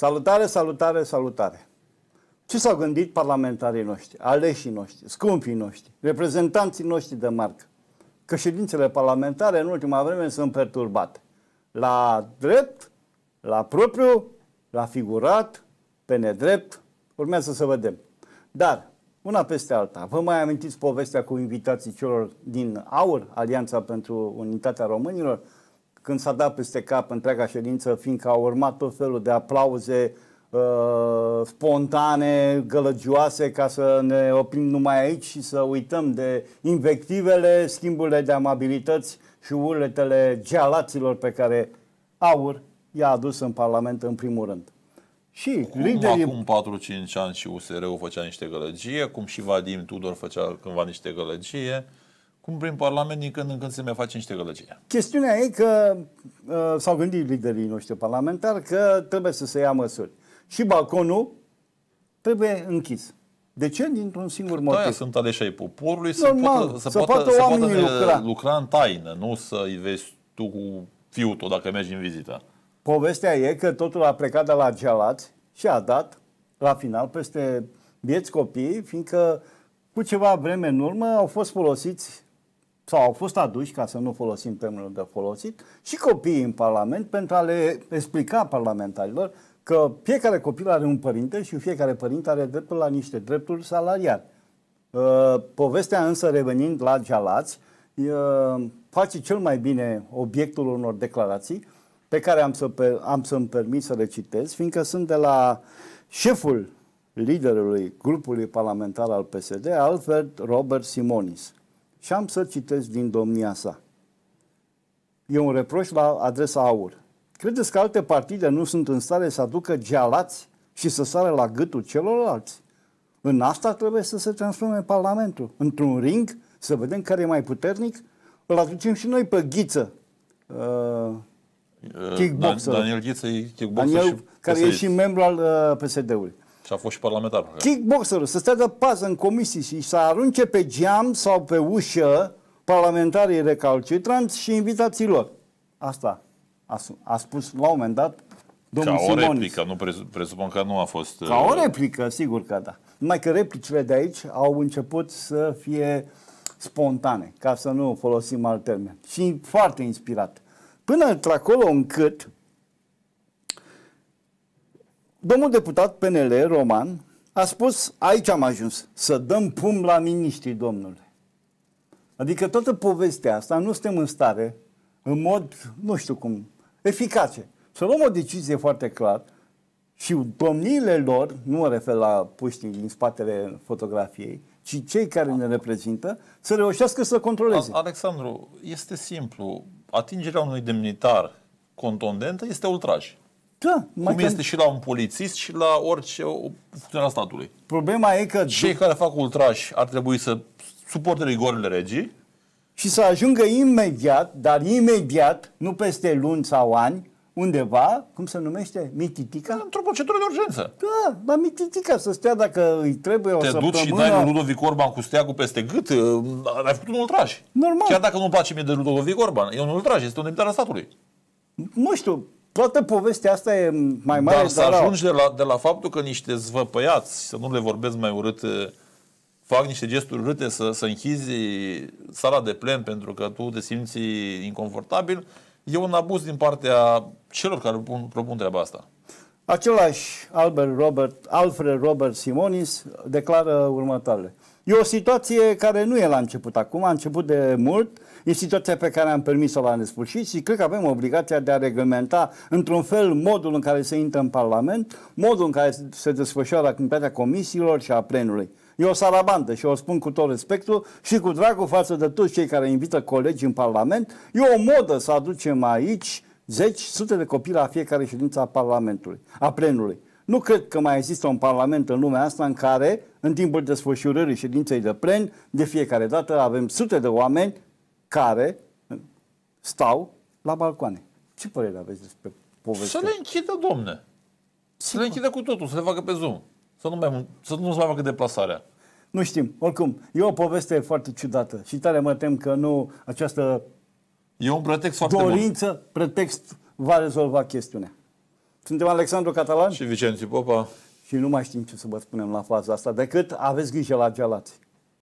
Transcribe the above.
Salutare, salutare, salutare! Ce s-au gândit parlamentarii noștri, aleșii noștri, scumpii noștri, reprezentanții noștri de marcă? Că ședințele parlamentare în ultima vreme sunt perturbate. La drept, la propriu, la figurat, pe nedrept, urmează să vedem. Dar, una peste alta, vă mai amintiți povestea cu invitații celor din AUR, Alianța pentru Unitatea Românilor, când s-a dat peste cap întreaga ședință, fiindcă au urmat tot felul de aplauze uh, spontane, gălăgioase, ca să ne oprim numai aici și să uităm de invectivele, schimburile de amabilități și urletele gealaților pe care aur i-a adus în Parlament în primul rând. Și cum liderii... acum 4-5 ani și USR-ul făcea niște gălăgie, cum și Vadim Tudor făcea cândva niște gălăgie, cum prin Parlament din când în când se mai face niște gălăgie. Chestiunea e că uh, s-au gândit liderii noștri parlamentari că trebuie să se ia măsuri. Și balconul trebuie închis. De ce? Dintr-un singur da, motiv. Da, sunt aleși ai poporului, Normal, să poată, să, să poată, poată, să poată lucra. lucra în taină, nu să-i vezi tu cu fiul tău dacă mergi în vizită. Povestea e că totul a plecat de la Gelați și a dat la final peste bieți copii, fiindcă cu ceva vreme în urmă au fost folosiți sau au fost aduși, ca să nu folosim termenul de folosit, și copiii în Parlament pentru a le explica parlamentarilor că fiecare copil are un părinte și fiecare părinte are dreptul la niște drepturi salariale. Uh, povestea însă, revenind la Jalați, uh, face cel mai bine obiectul unor declarații pe care am, să, am să-mi permit să le citez, fiindcă sunt de la șeful liderului grupului parlamentar al PSD, Alfred Robert Simonis. Și am să citesc din domnia sa. E un reproș la adresa AUR. Credeți că alte partide nu sunt în stare să aducă gealați și să sară la gâtul celorlalți? În asta trebuie să se transforme Parlamentul. Într-un ring, să vedem care e mai puternic, îl aducem și noi pe Ghiță. Uh, kickboxer. Da, Daniel Ghiță e kickboxer Daniel, și care e și membru al uh, PSD-ului. Și a fost și parlamentar. Kickboxerul, să stea de pază în comisii și să arunce pe geam sau pe ușă parlamentarii recalcitranți și invitații lor. Asta a, a spus la un moment dat domnul Ca o Simonis. replică, nu presupun că nu a fost... Ca o uh, replică, sigur că da. Numai că replicile de aici au început să fie spontane, ca să nu folosim alt termen. Și foarte inspirat. Până într-acolo încât Domnul deputat PNL Roman a spus, aici am ajuns, să dăm pum la miniștrii, domnule. Adică toată povestea asta nu suntem în stare, în mod, nu știu cum, eficace. Să luăm o decizie foarte clar și domniile lor, nu mă refer la puștii din spatele fotografiei, ci cei care ne reprezintă, să reușească să controleze. Alexandru, este simplu. Atingerea unui demnitar contondentă este ultraj. Da, cum că... este și la un polițist și la orice funcționar al statului. Problema e că... Cei care fac ultraș ar trebui să suporte rigorile regii. Și să ajungă imediat, dar imediat, nu peste luni sau ani, undeva, cum se numește, mititica? Într-o procedură de urgență. Da, la mititica să stea dacă îi trebuie Te o săptămână. Te duci și dai lui Ludovic Orban cu steagul peste gât, uh, ai făcut un ultraj. Normal. Chiar dacă nu-mi place mie de Ludovic Orban, e un ultraj, este un limitare al statului. Nu știu, Toată povestea asta e mai mare. Dar să ajungi de la, de la faptul că niște zvăpăiați, să nu le vorbesc mai urât, fac niște gesturi urâte să, să închizi sala de plen pentru că tu te simți inconfortabil, e un abuz din partea celor care propun, propun treaba asta. Același Albert Robert, Alfred Robert Simonis declară următoarele. E o situație care nu e la început acum, a început de mult, e situația pe care am permis-o la nesfârșit și cred că avem obligația de a reglementa într-un fel modul în care se intră în Parlament, modul în care se desfășoară activitatea comisiilor și a plenului. E o sarabandă și o spun cu tot respectul și cu dragul față de toți cei care invită colegi în Parlament. E o modă să aducem aici zeci, sute de copii la fiecare ședință a Parlamentului, a plenului. Nu cred că mai există un parlament în lumea asta în care, în timpul desfășurării ședinței de plen, de fiecare dată avem sute de oameni care stau la balcoane. Ce părere aveți despre povestea? Să le închidă, domne. Să le închidă cu totul, să le facă pe Zoom. Să nu, mai, să nu se mai facă deplasarea. Nu știm. Oricum, e o poveste foarte ciudată și tare mă tem că nu această e un pretext foarte dorință, bun. pretext va rezolva chestiunea. Suntem Alexandru Catalan și Vicențiu Popa. Și nu mai știm ce să vă spunem la faza asta, decât aveți grijă la gelați.